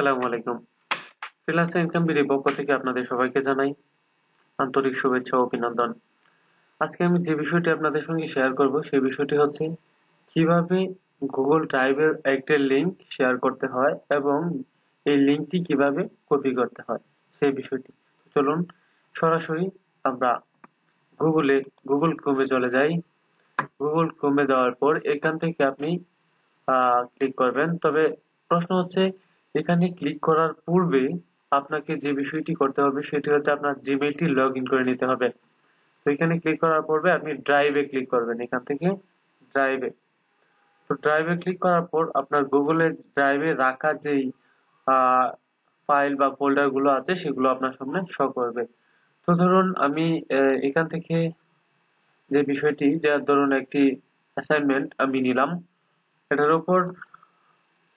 আসসালামু আলাইকুম freelance income BD পক্ষ থেকে আপনাদের সবাইকে জানাই আন্তরিক শুভেচ্ছা ও অভিনন্দন আজকে আমি যে বিষয়টি আপনাদের সঙ্গে শেয়ার করব সেই বিষয়টি হচ্ছে কিভাবে গুগল ড্রাইভের একটা লিংক শেয়ার করতে হয় এবং এই লিংকটি কিভাবে কপি করতে হয় সেই বিষয়টি চলুন সরাসরি আমরা গুগলে গুগল ক্রোমে চলে যাই গুগল ক্রোমে যাওয়ার পর এখান থেকে আপনি ক্লিক করবেন তবে প্রশ্ন হচ্ছে এখানে ক্লিক করার পূর্বে আপনাকে যে বিষয়টি করতে হবে সেটি হচ্ছে আপনার জিমেইলটি লগ ইন করে নিতে হবে তো এখানে ক্লিক করার পূর্বে আপনি ড্রাইভে ক্লিক করবেন এখান থেকে ড্রাইভে তো ড্রাইভে ক্লিক করার পর আপনার গুগলে ড্রাইভে রাখা যেই ফাইল বা ফোল্ডারগুলো আছে সেগুলো আপনার সামনে শো করবে তো ধরুন আমি এখান থেকে যে বিষয়টি যে ধরুন একটি অ্যাসাইনমেন্ট আমি নিলাম এটার উপর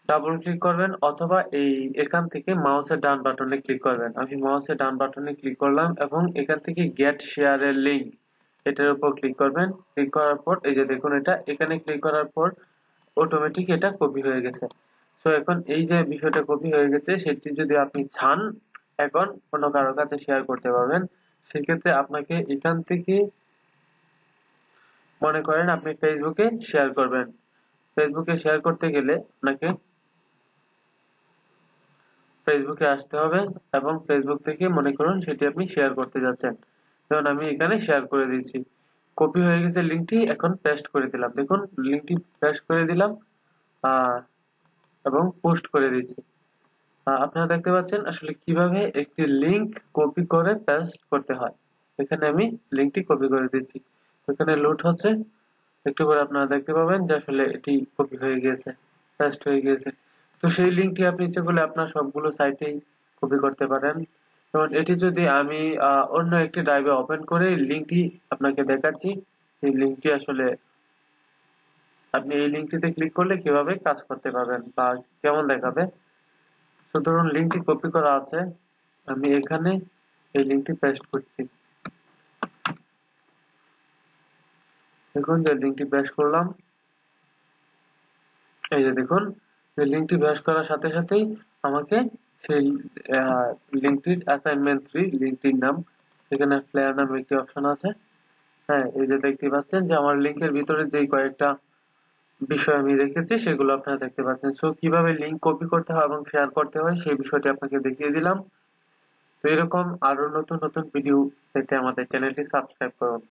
ডাবল ক্লিক করবেন অথবা এই এখান থেকে মাউসের ডান বাটনে ক্লিক করবেন আমি মাউসের ডান বাটনে ক্লিক করলাম এবং এখান থেকে গেট শেয়ারের লিঙ্ক এটার উপর ক্লিক করবেন ক্লিক করার পর এই যে দেখুন এটা এখানে ক্লিক করার পর অটোমেটিক এটা কপি হয়ে গেছে তো এখন এই যে বিষয়টা কপি হয়ে গেছে সেটি যদি আপনি চান এখন কোনো কারো কাছে শেয়ার করতে পারবেন সেক্ষেত্রে আপনাকে এখান থেকে মনে করেন আপনি ফেসবুকে শেয়ার করবেন ফেসবুকে শেয়ার করতে গেলে আপনাকে ফেসবুকে আসতে হবে এবং ফেসবুক থেকে মনে করুন সেটি আপনি শেয়ার করতে যাচ্ছেন যেমন আমি এখানে শেয়ার করে দিয়েছি কপি হয়ে গেছে লিঙ্কটি এখন পেস্ট করে দিলাম দেখুন লিঙ্কটি পেস্ট করে দিলাম এবং পোস্ট করে দিচ্ছি আপনারা দেখতে পাচ্ছেন আসলে কিভাবে একটি লিংক কপি করে পেস্ট করতে হয় এখানে আমি লিঙ্কটি কপি করে দিচ্ছি এখানে লোড হচ্ছে একটু পরে আপনারা দেখতে পাবেন যে আসলে এটি কপি হয়ে গিয়েছে পেস্ট হয়ে গিয়েছে তো সেই লিঙ্কটি আপনি ইচ্ছে করলে আপনার সবগুলো সাইটে কপি করতে পারেন এবং এটি যদি আমি অন্য একটি ড্রাইভে ওপেন করে লিঙ্কটি আপনাকে দেখাচ্ছি সেই লিঙ্কটি আসলে আপনি এই লিঙ্কটিতে ক্লিক করলে কিভাবে কাজ করতে পারবেন বা কেমন দেখাবে তো ধরুন লিঙ্কটি কপি করা আছে আমি এখানে এই লিঙ্কটি পেস্ট করছি দেখুন যে লিঙ্কটি পেস্ট করলাম এই যে দেখুন সেই লিঙ্কটি ব্যাস করার সাথে সাথেই আমাকে সেই লিঙ্কটির অ্যাসাইনমেন্ট থ্রি লিঙ্কটির নাম এখানে প্লেয়ার নামে একটি অপশন আছে হ্যাঁ এই যে দেখতে পাচ্ছেন যে আমার লিঙ্কের ভিতরে যে কয়েকটা বিষয় আমি রেখেছি সেগুলো আপনারা দেখতে পাচ্ছেন সো কিভাবে লিঙ্ক কপি করতে হয় এবং শেয়ার করতে হয় সেই বিষয়টি আপনাকে দেখিয়ে দিলাম তো এরকম আরো নতুন নতুন ভিডিও পেতে আমাদের চ্যানেলটি সাবস্ক্রাইব করুন